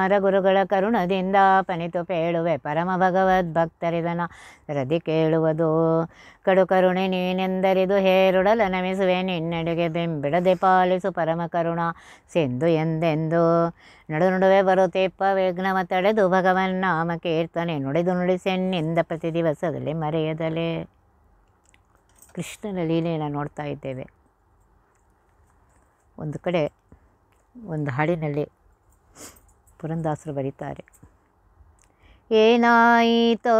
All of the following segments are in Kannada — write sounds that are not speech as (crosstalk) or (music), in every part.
ಮರ ಗುರುಗಳ ಕರುಣದಿಂದ ಪನಿತು ಪೇಳುವೆ ಪರಮ ಭಗವದ್ ಭಕ್ತರಿದನ ರದಿ ಕೇಳುವುದು ಕಡು ಕರುಣೆ ನೀನೆಂದರಿದು ಹೇರುಡಲ ನಮಿಸುವೆ ನಿನ್ನೆಡೆಗೆ ಬೆಂಬಿಡದೆ ಪಾಲಿಸು ಪರಮ ಕರುಣ ಸಿಂಧು ಎಂದೆಂದು ನಡು ನಡುವೆ ಬರುತ್ತಿಪ್ಪ ವಿಘ್ನವ ತಡೆದು ಭಗವನ್ ನಾಮ ಕೀರ್ತನೆ ನುಡಿದು ನುಡಿಸೆನ್ನಿಂದ ಪ್ರತಿ ದಿವಸದಲ್ಲಿ ಮರೆಯದಲೇ ಕೃಷ್ಣನ ಲೀಲೆಯನ್ನು ನೋಡ್ತಾ ಇದ್ದೇವೆ ಒಂದು ಕಡೆ ಒಂದು ಹಾಡಿನಲ್ಲಿ ಪುರಂದಾಸರು ಬರೀತಾರೆ ಏನಾಯಿತೋ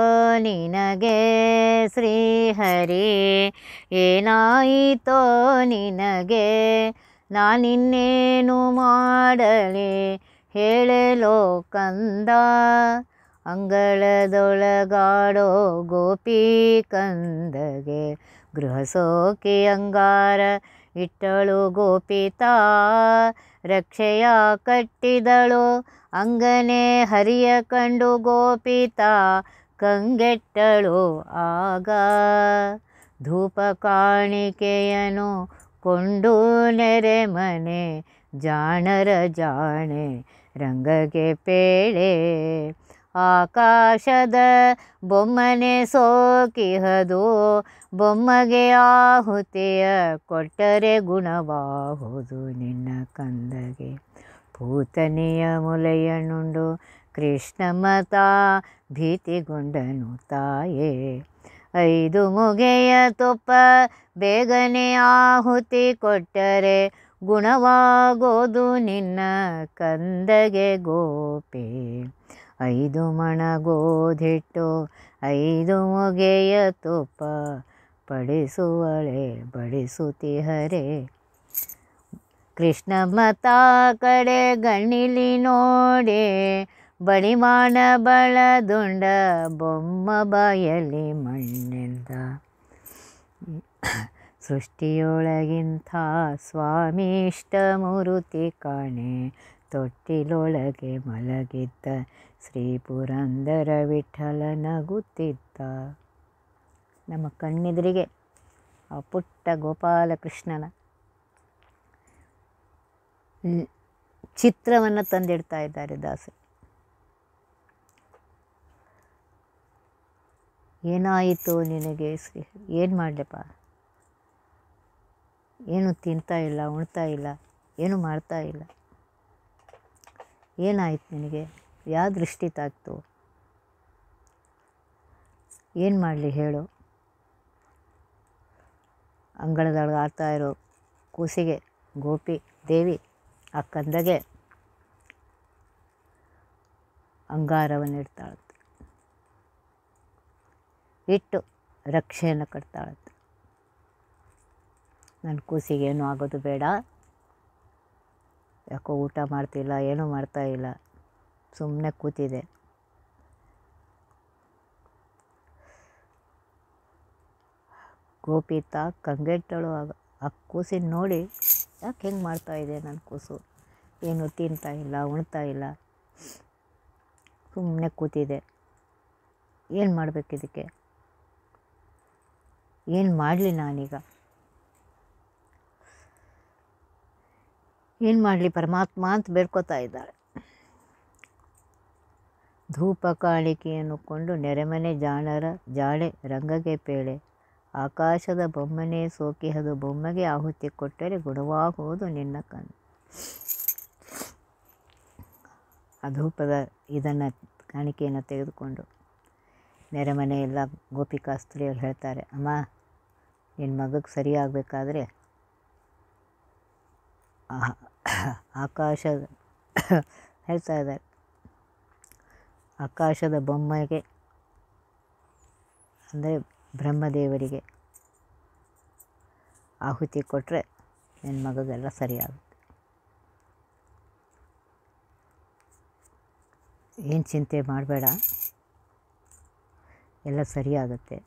ನಿನಗೆ ಶ್ರೀಹರಿ ಏನಾಯಿತೋ ನಿನಗೆ ನಾನಿನ್ನೇನು ಮಾಡಲಿ ಹೇಳಲೋ ಕಂದ ಅಂಗಳದೊಳಗಾಡೋ ಗೋಪಿ ಕಂದಗೆ ಗೃಹ ಸೋಕಿ ಅಂಗಾರ ಇಟ್ಟಳು ಗೋಪಿತಾ ರಕ್ಷೆಯ ಕಟ್ಟಿದಳು ಅಂಗನೆ ಹರಿಯ ಕಂಡು ಗೋಪಿತ ಕಂಗೆಟ್ಟಳು ಆಗ ಧೂಪ ಕಾಣಿಕೆಯನು ಕೊಂಡು ನೆರೆ ಮನೆ ಜಾಣರ ಜಾಣೆ ರಂಗಗೆ ಪೇಳೆ ಆಕಾಶದ ಬೊಮ್ಮನೆ ಸೋಕಿಹದು ಬೊಮ್ಮಗೆ ಆಹುತಿಯ ಕೊಟ್ಟರೆ ಗುಣವಾಹುದು ನಿನ್ನ ಕಂದಗೆ ಪೂತನೆಯ ಮುಲೆಯನುಂಡು ಕೃಷ್ಣಮತ ಭೀತಿಗೊಂಡನು ತಾಯೇ ಐದು ಮುಗೆಯ ತುಪ್ಪ ಬೇಗನೆ ಆಹುತಿ ಕೊಟ್ಟರೆ ಗುಣವಾಗೋದು ನಿನ್ನ ಕಂದಗೆ ಗೋಪೇ ಐದು ಮಣ ಗೋಧಿಟ್ಟು ಐದು ಮುಗೆಯ ತುಪ್ಪ ಪಡಿಸುವಳೆ ಬಡಿಸುತ್ತಿಹರೆ ಕೃಷ್ಣ ಮತ ಕಡೆ ಗಣ್ಣಿಲಿ ನೋಡೆ ಬಳ ಬಳದುಂಡ ಬೊಮ್ಮ ಬಾಯಲಿ ಮಣ್ಣಿಂದ ಸೃಷ್ಟಿಯೊಳಗಿಂಥ ಸ್ವಾಮಿ ಇಷ್ಟ ಮೂರುತಿ ಕಾಣೆ ತೊಟ್ಟಿಲೊಳಗೆ ಮಲಗಿದ್ದ ಶ್ರೀ ಪುರಂದರ ನಗುತ್ತಿದ್ದ ನಮ್ಮ ಕಣ್ಣೆದುರಿಗೆ ಆ ಪುಟ್ಟ ಗೋಪಾಲಕೃಷ್ಣನ ಚಿತ್ರವನ್ನು ತಂದಿಡ್ತಾ ಇದ್ದಾರೆ ದಾಸರು ಏನಾಯಿತು ನಿನಗೆ ಶ್ರೀ ಏನು ಮಾಡಲಪ್ಪ ಏನು ತಿಂತಾ ಇಲ್ಲ ಉಣ್ತಾ ಇಲ್ಲ ಏನು ಮಾಡ್ತಾ ಇಲ್ಲ ಏನಾಯ್ತು ನಿನಗೆ ಯಾವ ದೃಷ್ಟಿ ತಾಕ್ತು ಏನು ಮಾಡಲಿ ಹೇಳು ಅಂಗಳದೊಳಗೆ ಆಡ್ತಾ ಇರೋ ಕೂಸಿಗೆ ಗೋಪಿ ದೇವಿ ಆ ಕಂದಗೆ ಇಡ್ತಾಳತ್ತು ಇಟ್ಟು ರಕ್ಷೆಯನ್ನು ಕಟ್ತಾಳತ್ತು ನನ್ನ ಕೂಸಿಗೆ ಏನೂ ಆಗೋದು ಬೇಡ ಯಾಕೋ ಊಟ ಮಾಡ್ತಿಲ್ಲ ಏನೂ ಮಾಡ್ತಾಯಿಲ್ಲ ಸುಮ್ಮನೆ ಕೂತಿದೆ ಗೋಪಿ ಕಂಗೆಟ್ಟಳು ಆಗ ಆ ಕೂಸಿನ ನೋಡಿ ಯಾಕೆ ಹೆಂಗೆ ಇದೆ ನನ್ನ ಕೂಸು ಏನು ತಿಂತಾ ಇಲ್ಲ ಉಣ್ತಾ ಇಲ್ಲ ಸುಮ್ಮನೆ ಕೂತಿದೆ ಏನು ಮಾಡಬೇಕಿದಕ್ಕೆ ಏನು ಮಾಡಲಿ ನಾನೀಗ ಏನು ಮಾಡಲಿ ಪರಮಾತ್ಮ ಅಂತ ಬೇಡ್ಕೋತಾ ಇದ್ದಾಳೆ ಧೂಪ ಕಾಣಿಕೆಯನ್ನು ಕೊಂಡು ನೆರೆಮನೆ ಜಾಣರ ಜಾಳೆ ರಂಗಗೆ ಪೇಳೆ ಆಕಾಶದ ಬೊಮ್ಮನೆ ಸೋಕಿ ಅದು ಬೊಮ್ಮೆಗೆ ಆಹುತಿ ಕೊಟ್ಟರೆ ಗುಣವಾಗುವುದು ನಿನ್ನ ಕಣ್ಣು ಆ ಧೂಪದ ಇದನ್ನು ಕಾಣಿಕೆಯನ್ನು ತೆಗೆದುಕೊಂಡು ನೆರೆಮನೆ ಎಲ್ಲ ಗೋಪಿಕಾ ಹೇಳ್ತಾರೆ ಅಮ್ಮ ನಿನ್ನ ಮಗಕ್ಕೆ ಸರಿಯಾಗಬೇಕಾದ್ರೆ ಆಕಾಶ ಹೇಳ್ತಾ ಇದ್ದಾರೆ ಆಕಾಶದ ಬೊಮ್ಮೆಗೆ ಅಂದರೆ ಬ್ರಹ್ಮದೇವರಿಗೆ ಆಹುತಿ ಕೊಟ್ಟರೆ ನನ್ನ ಮಗದೆಲ್ಲ ಸರಿಯಾಗುತ್ತೆ ಏನು ಚಿಂತೆ ಮಾಡಬೇಡ ಎಲ್ಲ ಸರಿಯಾಗುತ್ತೆ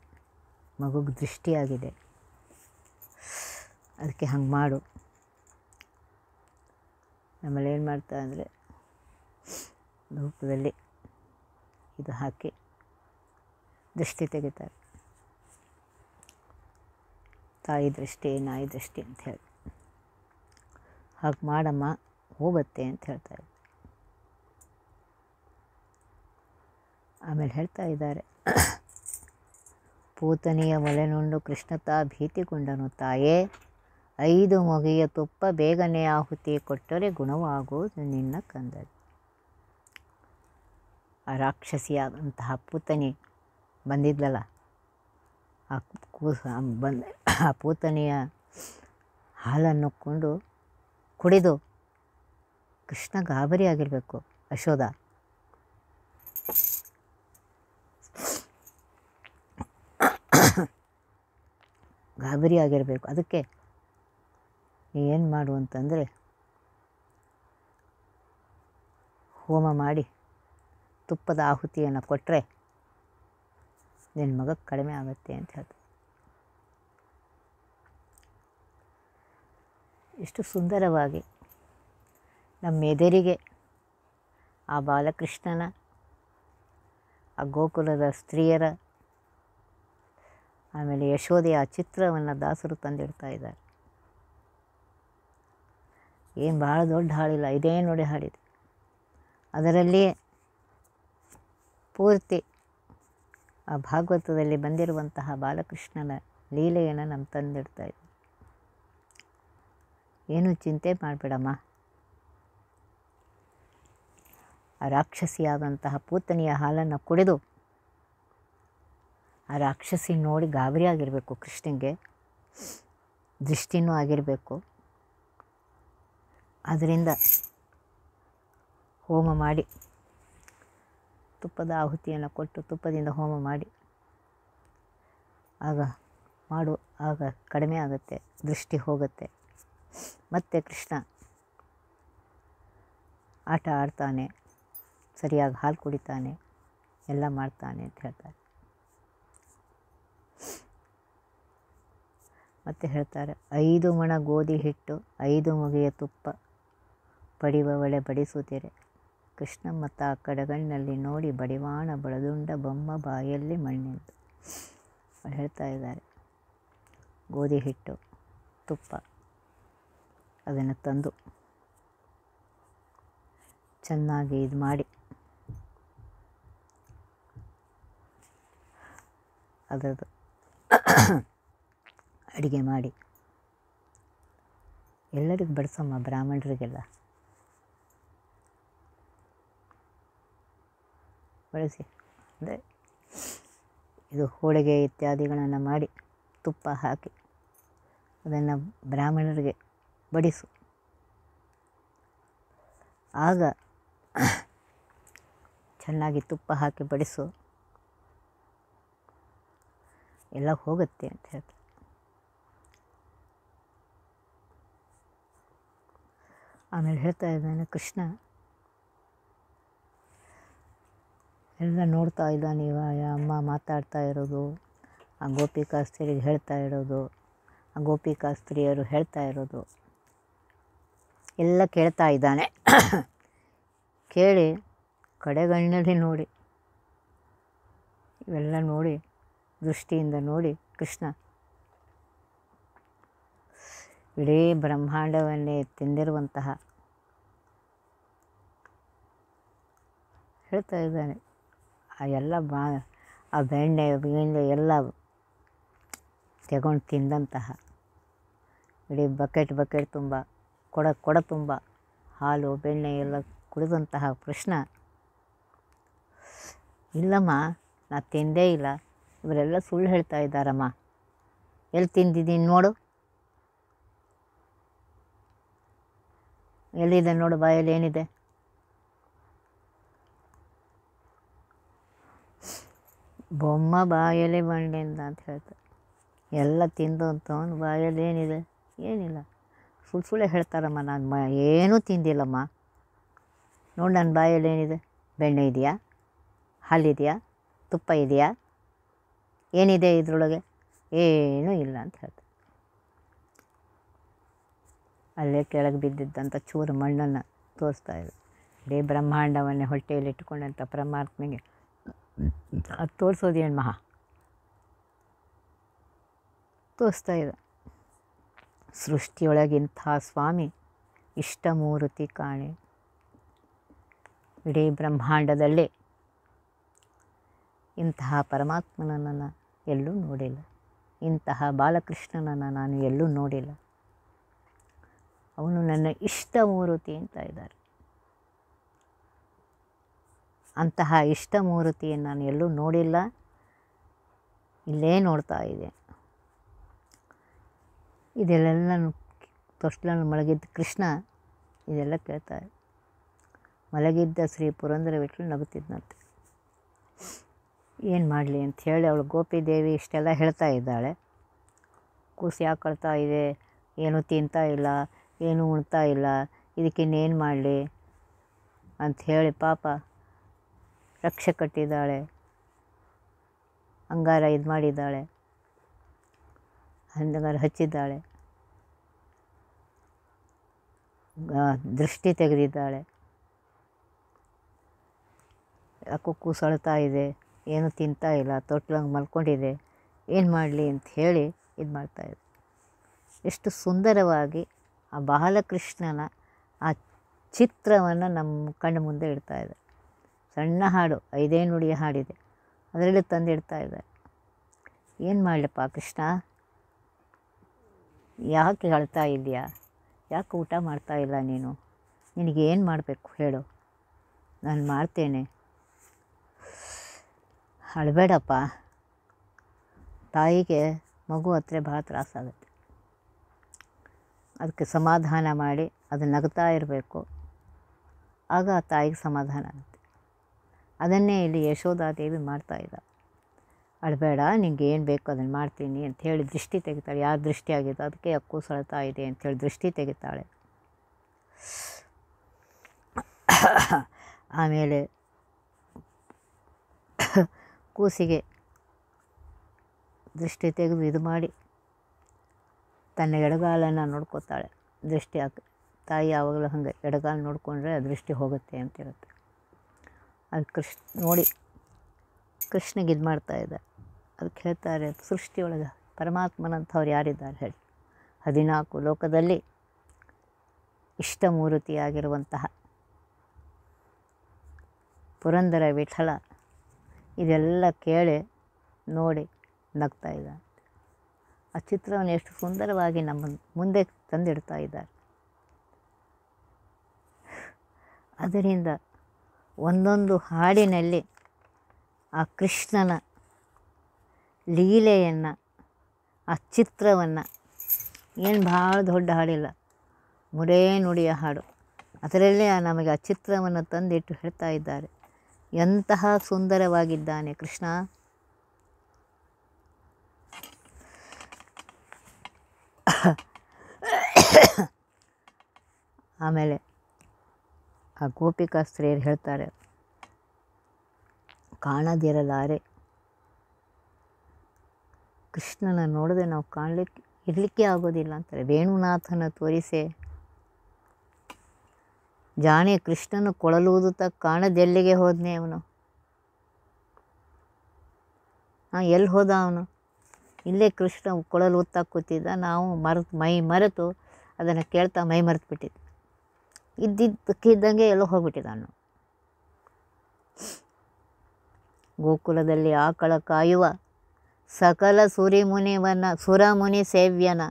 ಮಗುಗೆ ದೃಷ್ಟಿಯಾಗಿದೆ ಅದಕ್ಕೆ ಹಂಗೆ ಮಾಡು ನಮ್ಮಲ್ಲಿ ಏನು ಮಾಡ್ತಾ ಅಂದರೆ ಧೂಪದಲ್ಲಿ ಇದು ಹಾಕಿ ದೃಷ್ಟಿ ತೆಗಿತಾರೆ ತಾಯಿ ದೃಷ್ಟಿ ನಾಯಿ ದೃಷ್ಟಿ ಅಂತ ಹೇಳಿ ಹಾಗೆ ಮಾಡಮ್ಮ ಹೋಗುತ್ತೆ ಅಂತ ಹೇಳ್ತಾ ಹೇಳ್ತಾರೆ ಆಮೇಲೆ ಹೇಳ್ತಾ ಇದ್ದಾರೆ ಪೂತನಿಯ ಒಲೆನುಂಡು ಕೃಷ್ಣತಾ ಭೀತಿಗೊಂಡನು ತಾಯೇ ಐದು ಮೊಗೆಯ ತುಪ್ಪ ಬೇಗನೆ ಆಹುತಿ ಕೊಟ್ಟರೆ ಗುಣವಾಗುವುದು ನಿನ್ನ ಕಂದ ಆ ರಾಕ್ಷಸಿಯಾದಂತಹ ಪೂತನಿ ಬಂದಿದ್ಲಲ್ಲ ಆ ಕೂ ಬಂದ ಆ ಪೂತನಿಯ ಹಾಲನ್ನು ಕೊಂಡು ಕುಡಿದು ಕೃಷ್ಣ ಗಾಬರಿ ಆಗಿರಬೇಕು ಅಶೋಧ ಗಾಬರಿ ಆಗಿರಬೇಕು ಅದಕ್ಕೆ ಏನು ಮಾಡು ಅಂತಂದರೆ ಹೋಮ ಮಾಡಿ ತುಪ್ಪದ ಆಹುತಿಯನ್ನು ಕೊಟ್ಟರೆ ನಿನ್ನ ಮಗ ಕಡಿಮೆ ಆಗುತ್ತೆ ಅಂತ ಹೇಳ್ತಾರೆ ಎಷ್ಟು ಸುಂದರವಾಗಿ ನಮ್ಮ ಎದುರಿಗೆ ಆ ಬಾಲಕೃಷ್ಣನ ಆ ಗೋಕುಲದ ಸ್ತ್ರೀಯರ ಆಮೇಲೆ ಯಶೋದೆಯ ಚಿತ್ರವನ್ನು ದಾಸರು ತಂದಿಡ್ತಾ ಇದ್ದಾರೆ ಏನು ಭಾಳ ದೊಡ್ಡ ಹಾಡಿಲ್ಲ ಇದೇ ನೋಡಿ ಹಾಡಿದ್ದು ಅದರಲ್ಲಿ ಪೂರ್ತಿ ಆ ಭಾಗವತದಲ್ಲಿ ಬಂದಿರುವಂತಹ ಬಾಲಕೃಷ್ಣನ ಲೀಲೆಯನ್ನು ನಮ್ಮ ಇದ್ದೀವಿ ಏನು ಚಿಂತೆ ಮಾಡಬೇಡಮ್ಮ ಆ ರಾಕ್ಷಸಿಯಾದಂತಹ ಪೂತನಿಯ ಹಾಲನ್ನು ಕುಡಿದು ಆ ರಾಕ್ಷಸಿ ನೋಡಿ ಗಾಬರಿ ಆಗಿರಬೇಕು ಕೃಷ್ಣನಿಗೆ ದೃಷ್ಟಿನೂ ಆಗಿರಬೇಕು ಅದರಿಂದ ಹೋಮ ಮಾಡಿ ತುಪ್ಪದ ಆಹುತಿಯನ್ನು ಕೊಟ್ಟು ತುಪ್ಪದಿಂದ ಹೋಮ ಮಾಡಿ ಆಗ ಮಾಡು ಆಗ ಕಡಿಮೆ ಆಗುತ್ತೆ ದೃಷ್ಟಿ ಹೋಗುತ್ತೆ ಮತ್ತೆ ಕೃಷ್ಣ ಆಟ ಆಡ್ತಾನೆ ಸರಿಯಾಗಿ ಹಾಲು ಕುಡಿತಾನೆ ಎಲ್ಲ ಮಾಡ್ತಾನೆ ಅಂತ ಹೇಳ್ತಾರೆ ಮತ್ತು ಹೇಳ್ತಾರೆ ಐದು ಮಣ ಗೋಧಿ ಹಿಟ್ಟು ಐದು ಮುಗೆಯ ತುಪ್ಪ ಬಡಿವವಳೆ ಬಡಿಸುತ್ತಿರೆ ಕೃಷ್ಣ ಮತ್ತ ಆ ಕಡೆಗಣ್ಣಲ್ಲಿ ನೋಡಿ ಬಡಿವಾಣ ಬಳದುಂಡ ಬೊಮ್ಮ ಬಾಯಲ್ಲಿ ಮಣ್ಣಿನ ಹೇಳ್ತಾ ಇದ್ದಾರೆ ಗೋಧಿ ಹಿಟ್ಟು ತುಪ್ಪ ಅದನ್ನು ತಂದು ಚೆನ್ನಾಗಿ ಇದು ಮಾಡಿ ಅದರದ್ದು ಅಡುಗೆ ಮಾಡಿ ಎಲ್ಲರಿಗೂ ಬಡಿಸಮ್ಮ ಬ್ರಾಹ್ಮಣರಿಗೆಲ್ಲ ಬಳಸಿ ಅಂದರೆ ಇದು ಹೋಳಿಗೆ ಇತ್ಯಾದಿಗಳನ್ನು ಮಾಡಿ ತುಪ್ಪ ಹಾಕಿ ಅದನ್ನು ಬ್ರಾಹ್ಮಣರಿಗೆ ಬಡಿಸು ಆಗ ಚೆನ್ನಾಗಿ ತುಪ್ಪ ಹಾಕಿ ಬಡಿಸು ಎಲ್ಲ ಹೋಗುತ್ತೆ ಅಂತ ಹೇಳ್ತಾರೆ ಆಮೇಲೆ ಹೇಳ್ತಾ ಇದ್ದಾನೆ ಕೃಷ್ಣ ಎಲ್ಲ ನೋಡ್ತಾ ಇದ್ದಾನೆ ಇವಾಗ ಅಮ್ಮ ಮಾತಾಡ್ತಾ ಇರೋದು ಆ ಸ್ತ್ರೀಗೆ ಹೇಳ್ತಾ ಇರೋದು ಆ ಗೋಪಿಕಾಸ್ತ್ರೀಯರು ಹೇಳ್ತಾ ಇರೋದು ಎಲ್ಲ ಕೇಳ್ತಾ ಇದ್ದಾನೆ ಕೇಳಿ ಕಡೆಗಣ್ಣಲ್ಲಿ ನೋಡಿ ಇವೆಲ್ಲ ನೋಡಿ ದೃಷ್ಟಿಯಿಂದ ನೋಡಿ ಕೃಷ್ಣ ಇಡೀ ಬ್ರಹ್ಮಾಂಡವನ್ನೇ ತಿಂದಿರುವಂತಹ ಹೇಳ್ತಾ ಇದ್ದಾನೆ ಆ ಎಲ್ಲ ಬಾ ಆ ಬೆಣ್ಣೆ ಎಲ್ಲ ತಗೊಂಡು ತಿಂದಂತಹ ಇಡೀ ಬಕೆಟ್ ಬಕೆಟ್ ತುಂಬ ಕೊಡ ಕೊಡ ತುಂಬ ಹಾಲು ಬೆಣ್ಣೆ ಎಲ್ಲ ಕುಡಿದಂತಹ ಪ್ರಶ್ನ ಇಲ್ಲಮ್ಮ ನಾ ತಿಂದೇ ಇಲ್ಲ ಇವರೆಲ್ಲ ಸುಳ್ಳು ಹೇಳ್ತಾ ಇದ್ದಾರಮ್ಮ ಎಲ್ಲಿ ತಿಂದಿದ್ದೀನಿ ನೋಡು ಎಲ್ಲಿದೆ ನೋಡು ಬಾಯಲ್ಲಿ ಏನಿದೆ ಬೊಮ್ಮ ಬಾಯಲ್ಲಿ ಬಂಡೆಯಿಂದ ಅಂತ ಹೇಳ್ತಾರೆ ಎಲ್ಲ ತಿಂದು ಅಂತವನು ಬಾಯಲ್ಲಿ ಏನಿದೆ ಏನಿಲ್ಲ ಸುಳ್ಳು ಸುಳ್ಳೆ ಹೇಳ್ತಾರಮ್ಮ ನಾನು ಮ ಏನೂ ತಿಂದಿಲ್ಲಮ್ಮ ನೋಡಿ ನನ್ನ ಬಾಯಲ್ಲಿ ಏನಿದೆ ಬೆಣ್ಣೆ ಇದೆಯಾ ಹಾಲಿದೆಯಾ ತುಪ್ಪ ಇದೆಯಾ ಏನಿದೆ ಇದ್ರೊಳಗೆ ಏನೂ ಇಲ್ಲ ಅಂತ ಹೇಳ್ತಾರೆ ಅಲ್ಲೇ ಕೆಳಗೆ ಬಿದ್ದಿದ್ದಂಥ ಚೂರು ಮಣ್ಣನ್ನು ತೋರಿಸ್ತಾ ಇದೆ ಇಡೀ ಬ್ರಹ್ಮಾಂಡವನ್ನೇ ಹೊಟ್ಟೆಯಲ್ಲಿ ಇಟ್ಟುಕೊಂಡಂಥ ಪರಮಾತ್ಮೆಗೆ ಅದು ತೋರಿಸೋದು ಮಹಾ ತೋರಿಸ್ತಾ ಇದೆ ಸೃಷ್ಟಿಯೊಳಗಿಂಥ ಸ್ವಾಮಿ ಇಷ್ಟಮೂರ್ತಿ ಕಾಣೆ ಇಡೀ ಬ್ರಹ್ಮಾಂಡದಲ್ಲೇ ಇಂತಹ ಪರಮಾತ್ಮನನ್ನು ಎಲ್ಲೂ ನೋಡಿಲ್ಲ ಇಂತಹ ಬಾಲಕೃಷ್ಣನನ್ನು ನಾನು ಎಲ್ಲೂ ನೋಡಿಲ್ಲ ಅವನು ನನ್ನ ಇಷ್ಟ ಅಂತ ಇದ್ದಾರೆ ಅಂತಹ ಇಷ್ಟಮೂರ್ತಿಯನ್ನು ನಾನು ಎಲ್ಲೂ ನೋಡಿಲ್ಲ ಇಲ್ಲೇ ನೋಡ್ತಾ ಇದೆ ಇದೆಲ್ಲ ತೊಷ್ಟಲಲ್ಲಿ ಮಲಗಿದ್ದ ಕೃಷ್ಣ ಇದೆಲ್ಲ ಕೇಳ್ತಾರೆ ಮಲಗಿದ್ದ ಶ್ರೀ ಪುರಂದರ ವಿಟ್ಲು ನಗುತ್ತಿದ್ದಂತೆ ಏನು ಮಾಡಲಿ ಅಂತ ಹೇಳಿ ಅವಳು ದೇವಿ ಇಷ್ಟೆಲ್ಲ ಹೇಳ್ತಾ ಇದ್ದಾಳೆ ಕೂಸು ಯಾಕೆ ಕಳ್ತಾ ಇದೆ ಏನು ತಿಂತಾ ಇಲ್ಲ ಏನು ಉಣ್ತಾ ಇಲ್ಲ ಇದಕ್ಕಿನ್ನೇನು ಮಾಡಲಿ ಅಂತ ಹೇಳಿ ಪಾಪ ರಕ್ಷೆ ಕಟ್ಟಿದ್ದಾಳೆ ಅಂಗಾರ ಇದು ಮಾಡಿದ್ದಾಳೆ ಅಂಗಾರ ಹಚ್ಚಿದ್ದಾಳೆ ದೃಷ್ಟಿ ತೆಗೆದಿದ್ದಾಳೆ ಯಾಕೋ ಕೂಸಳ್ತಾ ಇದೆ ಏನು ತಿಂತಾ ಇಲ್ಲ ತೊಟ್ಲಂಗೆ ಮಲ್ಕೊಂಡಿದೆ ಏನು ಮಾಡಲಿ ಅಂತ ಹೇಳಿ ಇದು ಮಾಡ್ತಾಯಿದ್ರು ಎಷ್ಟು ಸುಂದರವಾಗಿ ಆ ಬಾಲಕೃಷ್ಣನ ಆ ಚಿತ್ರವನ್ನು ನಮ್ಮ ಕಣ್ಣು ಮುಂದೆ ಇಡ್ತಾಯಿದ್ದಾರೆ ಸಣ್ಣ ಹಾಡು ಐದೇ ನುಡಿಯ ಹಾಡಿದೆ ಅದರಲ್ಲೂ ತಂದಿಡ್ತಾ ಇದೆ ಏನು ಮಾಡಲಪ್ಪ ಕೃಷ್ಣ ಯಾಕೆ ಹೇಳ್ತಾ ಇದೆಯಾ ಯಾಕೆ ಊಟ ಮಾಡ್ತಾ ಇಲ್ಲ ನೀನು ನಿನಗೆ ಏನು ಮಾಡಬೇಕು ಹೇಳು ನಾನು ಮಾಡ್ತೇನೆ ಹಳಬೇಡಪ್ಪ ತಾಯಿಗೆ ಮಗು ಹತ್ರ ಭಾಳ ತ್ರಾಸಾಗುತ್ತೆ ಅದಕ್ಕೆ ಸಮಾಧಾನ ಮಾಡಿ ಅದು ನಗ್ತಾ ಇರಬೇಕು ಆಗ ಆ ತಾಯಿಗೆ ಸಮಾಧಾನ ಆಗುತ್ತೆ ಅದನ್ನೇ ಇಲ್ಲಿ ಯಶೋಧಾದೇವಿ ಮಾಡ್ತಾ ಇದ್ದಾಳೆ ಅಳಬೇಡ ನಿಂಗೆ ಏನು ಬೇಕು ಅದನ್ನು ಮಾಡ್ತೀನಿ ಅಂತ ಹೇಳಿ ದೃಷ್ಟಿ ತೆಗಿತಾಳೆ ಯಾವ ದೃಷ್ಟಿ ಆಗಿದೆ ಅದಕ್ಕೆ ಅಕ್ಕು ಸಳತಾ ಇದೆ ಅಂಥೇಳಿ ದೃಷ್ಟಿ ತೆಗಿತಾಳೆ ಆಮೇಲೆ ಕೂಸಿಗೆ ದೃಷ್ಟಿ ತೆಗೆದು ಇದು ಮಾಡಿ ತನ್ನ ಎಡಗಾಲನ್ನು ನೋಡ್ಕೋತಾಳೆ ದೃಷ್ಟಿ ಹಾಕಿ ತಾಯಿ ಯಾವಾಗಲೂ ಹಂಗೆ ಎಡಗಾಲು ನೋಡಿಕೊಂಡ್ರೆ ದೃಷ್ಟಿ ಹೋಗುತ್ತೆ ಅಂತ ಅಂತಿರುತ್ತೆ ಅದು ಕೃಷ್ಣ ನೋಡಿ ಕೃಷ್ಣಗೆ ಇದು ಮಾಡ್ತಾಯಿದ್ದ ಅದಕ್ಕೆ ಹೇಳ್ತಾರೆ ಸೃಷ್ಟಿಯೊಳಗೆ ಪರಮಾತ್ಮನಂಥವ್ರು ಯಾರಿದ್ದಾರೆ ಹೇಳಿ ಹದಿನಾಲ್ಕು ಲೋಕದಲ್ಲಿ ಇಷ್ಟಮೂರ್ತಿಯಾಗಿರುವಂತಹ ಪುರಂದರ ವಿಠಲ ಇದೆಲ್ಲ ಕೇಳಿ ನೋಡಿ ನಗ್ತಾ ಇದ್ದ ಆ ಚಿತ್ರವನ್ನು ಎಷ್ಟು ಸುಂದರವಾಗಿ ನಮ್ಮ ಮುಂದೆ ತಂದಿಡ್ತಾ ಇದ್ದಾರೆ ಅದರಿಂದ ಒಂದೊಂದು ಹಾಡಿನಲ್ಲಿ ಆ ಕೃಷ್ಣನ ಲೀಲೆಯನ್ನು ಆ ಚಿತ್ರವನ್ನು ಏನು ಭಾಳ ದೊಡ್ಡ ಹಾಡಿಲ್ಲ ಮುರೇ ನುಡಿಯ ಹಾಡು ಅದರಲ್ಲೇ ನಮಗೆ ಆ ಚಿತ್ರವನ್ನು ತಂದಿಟ್ಟು ಹೇಳ್ತಾ ಇದ್ದಾರೆ ಎಂತಹ ಸುಂದರವಾಗಿದ್ದಾನೆ ಕೃಷ್ಣ (coughs) ಆಮೇಲೆ ಆ ಗೋಪಿಕಾ ಸ್ತ್ರೀಯರು ಹೇಳ್ತಾರೆ ಕಾಣದಿರಲಾರೆ ಕೃಷ್ಣನ ನೋಡದೆ ನಾವು ಕಾಣಲಿಕ್ಕೆ ಇರಲಿಕ್ಕೆ ಆಗೋದಿಲ್ಲ ಅಂತಾರೆ ವೇಣುನಾಥನ ತೋರಿಸೆ ಜಾಣೆ ಕೃಷ್ಣನು ತ ಕಾಣದೆಲ್ಲಿಗೆ ಹೋದನೇ ಅವನು ಹಾಂ ಎಲ್ಲಿ ಹೋದ ಅವನು ಇಲ್ಲೇ ಕೃಷ್ಣ ಕೊಳಲು ಓದ್ತಾ ಕೂತಿದ್ದ ನಾವು ಮರೆತು ಮೈ ಮರೆತು ಅದನ್ನು ಕೇಳ್ತಾ ಮೈ ಮರೆತು ಬಿಟ್ಟಿದ್ವಿ ಇದ್ದಿದ್ದಕ್ಕಿದ್ದಂಗೆ ಎಲ್ಲೋ ಹೋಗ್ಬಿಟ್ಟಿದ್ದಾನು ಗೋಕುಲದಲ್ಲಿ ಆಕಳ ಕಾಯುವ ಸಕಲ ಸುರಿಮುನಿವನ ಸುರಮುನಿ ಸೇವ್ಯನ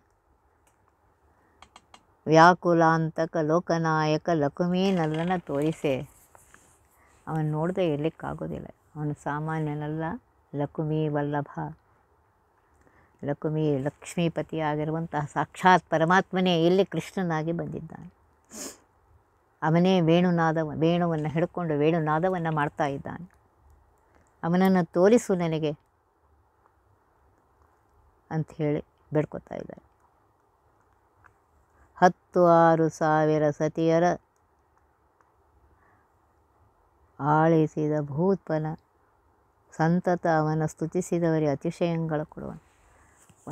ವ್ಯಾಕುಲಾಂತಕ ಲೋಕನಾಯಕ ಲಕುಮೀ ನಲ್ಲನ ತೋರಿಸೆ ಅವನು ನೋಡದೆ ಎಲ್ಲಿಕ್ಕಾಗೋದಿಲ್ಲ ಅವನು ಸಾಮಾನ್ಯನಲ್ಲ ಲಕುಮಿ ವಲ್ಲಭ ಲಕುಮಿ ಲಕ್ಷ್ಮೀಪತಿಯಾಗಿರುವಂತಹ ಸಾಕ್ಷಾತ್ ಪರಮಾತ್ಮನೇ ಇಲ್ಲಿ ಕೃಷ್ಣನಾಗಿ ಬಂದಿದ್ದಾನೆ ಅವನೇ ವೇಣುನಾದ ವೇಣುವನ್ನು ಹಿಡ್ಕೊಂಡು ವೇಣುನಾದವನ್ನು ಮಾಡ್ತಾ ಇದ್ದಾನೆ ಅವನನ್ನು ತೋರಿಸು ನನಗೆ ಅಂಥೇಳಿ ಬೇಡ್ಕೊತಾ ಇದ್ದಾರೆ ಹತ್ತು ಆರು ಸಾವಿರ ಸತಿಯರ ಆಳಿಸಿದ ಭೂತ್ಪನ ಸಂತತ ಅವನ ಸ್ತುತಿಸಿದವರೇ ಅತಿಶಯಂಗಳ ಕೊಡುವ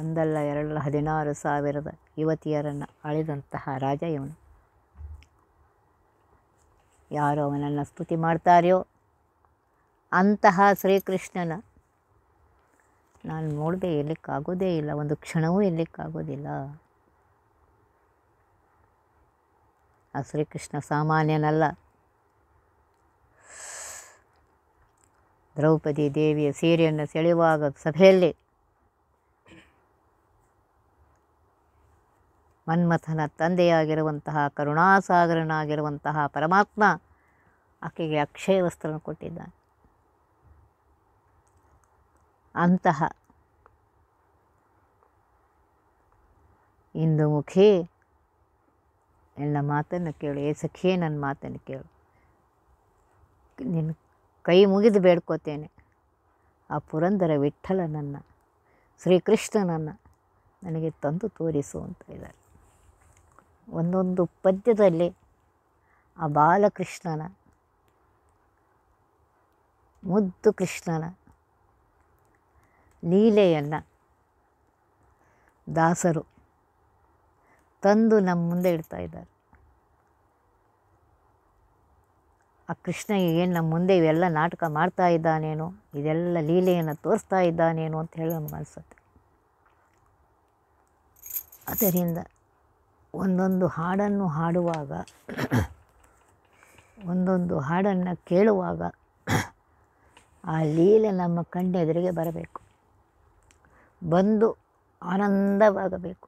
ಒಂದಲ್ಲ ಎರಡಲ್ಲ ಹದಿನಾರು ಸಾವಿರದ ಯುವತಿಯರನ್ನು ಆಳಿದಂತಹ ರಾಜ ಇವನು ಯಾರು ಅವನನ್ನು ಸ್ತುತಿ ಮಾಡ್ತಾರೆಯೋ ಅಂತಹ ಶ್ರೀಕೃಷ್ಣನ ನಾನು ನೋಡದೆ ಎಲ್ಲಿಕ್ಕಾಗೋದೇ ಇಲ್ಲ ಒಂದು ಕ್ಷಣವೂ ಎಲ್ಲಿಕ್ಕಾಗೋದಿಲ್ಲ ಆ ಶ್ರೀಕೃಷ್ಣ ಸಾಮಾನ್ಯನಲ್ಲ ದ್ರೌಪದಿ ದೇವಿಯ ಸೀರೆಯನ್ನು ಸೆಳೆಯುವಾಗ ಸಭೆಯಲ್ಲಿ ಮನ್ಮಥನ ತಂದೆಯಾಗಿರುವಂತಹ ಕರುಣಾಸಾಗರನಾಗಿರುವಂತಹ ಪರಮಾತ್ಮ ಆಕೆಗೆ ಅಕ್ಷಯ ವಸ್ತ್ರವನ್ನು ಕೊಟ್ಟಿದ್ದಾನೆ ಅಂತಹ ಇಂದು ಮುಖಿ ನನ್ನ ಮಾತನ್ನು ಕೇಳು ಏ ಸಖಿಯೇ ನನ್ನ ಮಾತನ್ನು ಕೇಳು ನಿನ್ನ ಕೈ ಮುಗಿದು ಬೇಡ್ಕೋತೇನೆ ಆ ಪುರಂದರ ವಿಠ್ಠಲ ನನ್ನ ಶ್ರೀಕೃಷ್ಣನನ್ನು ನನಗೆ ತಂದು ತೋರಿಸು ಅಂತ ಇದ್ದಾರೆ ಒಂದೊಂದು ಪದ್ಯದಲ್ಲಿ ಆ ಬಾಲಕೃಷ್ಣನ ಮುದ್ದು ಕೃಷ್ಣನ ಲೀಲೆಯನ್ನು ದಾಸರು ತಂದು ನಮ್ಮ ಮುಂದೆ ಇಡ್ತಾ ಇದ್ದಾರೆ ಆ ಕೃಷ್ಣ ಏನು ನಮ್ಮ ಮುಂದೆ ಇವೆಲ್ಲ ನಾಟಕ ಮಾಡ್ತಾ ಇದ್ದಾನೇನೋ ಇದೆಲ್ಲ ಲೀಲೆಯನ್ನು ತೋರಿಸ್ತಾ ಇದ್ದಾನೇನೋ ಅಂತ ಹೇಳಿ ನಮ್ಗೆ ಅನಿಸುತ್ತೆ ಅದರಿಂದ ಒಂದೊಂದು ಹಾಡನ್ನು ಹಾಡುವಾಗ ಒಂದೊಂದು ಹಾಡನ್ನು ಕೇಳುವಾಗ ಆ ಲೀಲೆ ನಮ್ಮ ಕಣ್ಣೆದುರಿಗೆ ಬರಬೇಕು ಬಂದು ಆನಂದವಾಗಬೇಕು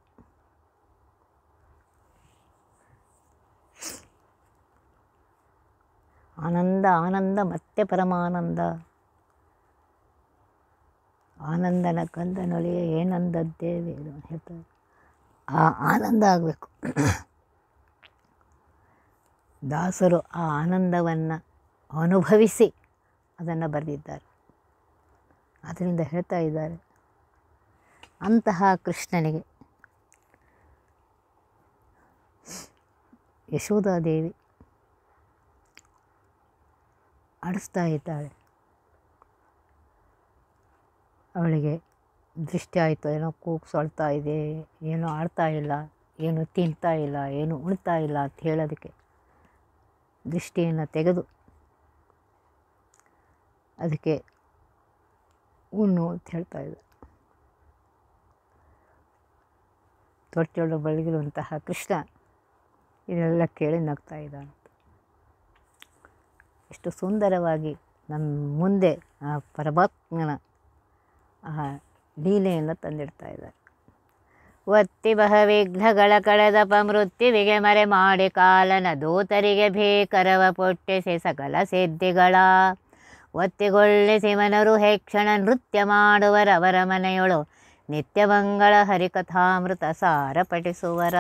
ಆನಂದ ಆನಂದ ಮತ್ತೆ ಪರಮಾನಂದ ಆನಂದನ ಕಂದನೊಳಿಯ ಏನಂದದ್ದೇ ಹೇಳ್ತಾರೆ ಆ ಆನಂದ ಆಗಬೇಕು ದಾಸರು ಆ ಆನಂದವನ್ನು ಅನುಭವಿಸಿ ಅದನ್ನು ಬರೆದಿದ್ದಾರೆ ಅದರಿಂದ ಹೇಳ್ತಾ ಇದ್ದಾರೆ ಅಂತಹ ಕೃಷ್ಣನಿಗೆ ಯಶೋಧಾದೇವಿ ಆಡಿಸ್ತಾ ಇದ್ದಾಳೆ ಅವಳಿಗೆ ದೃಷ್ಟಿ ಆಯಿತು ಏನೋ ಕೂಗು ಸೊಳ್ತಾ ಇದೆ ಏನೋ ಆಡ್ತಾ ಇಲ್ಲ ಏನೂ ತಿಂತಾ ಇಲ್ಲ ಏನೂ ಉಣ್ತಾ ಇಲ್ಲ ಅಂತ ಹೇಳೋದಕ್ಕೆ ದೃಷ್ಟಿಯನ್ನು ತೆಗೆದು ಅದಕ್ಕೆ ಉಣ್ಣು ಅಂತ ಹೇಳ್ತಾ ಹೇಳ್ತಾಯಿದ್ದ ದೊಡ್ಡ ಬಳಗಿರುವಂತಹ ಕೃಷ್ಣ ಇದೆಲ್ಲ ಕೇಳಿ ನಗ್ತಾ ಇದ್ದಾನೆ ಎಷ್ಟು ಸುಂದರವಾಗಿ ನಮ್ಮ ಮುಂದೆ ಆ ಪರಮಾತ್ಮನ ಆ ಲೀಲೆಯನ್ನು ತಂದಿಡ್ತಾ ಇದ್ದಾರೆ ಒತ್ತಿ ಬಹ ವಿಘ್ನಗಳ ಕಳೆದಪ ಮೃತ್ಯುವಿಗೆ ಮರೆ ಮಾಡಿ ಕಾಲನ ದೂತರಿಗೆ ಭೀಕರವ ಪೊಟ್ಟೆಸೆ ಸಕಲ ಸಿದ್ಧಿಗಳ ಒತ್ತಿಗೊಳ್ಳಿ ಸಿಮನರು ಹೇಕ್ಷಣ ನೃತ್ಯ ಮಾಡುವರವರ ಮನೆಯೊಳು ನಿತ್ಯಮಂಗಳ ಹರಿಕಥಾಮೃತ ಸಾರ ಪಠಿಸುವರ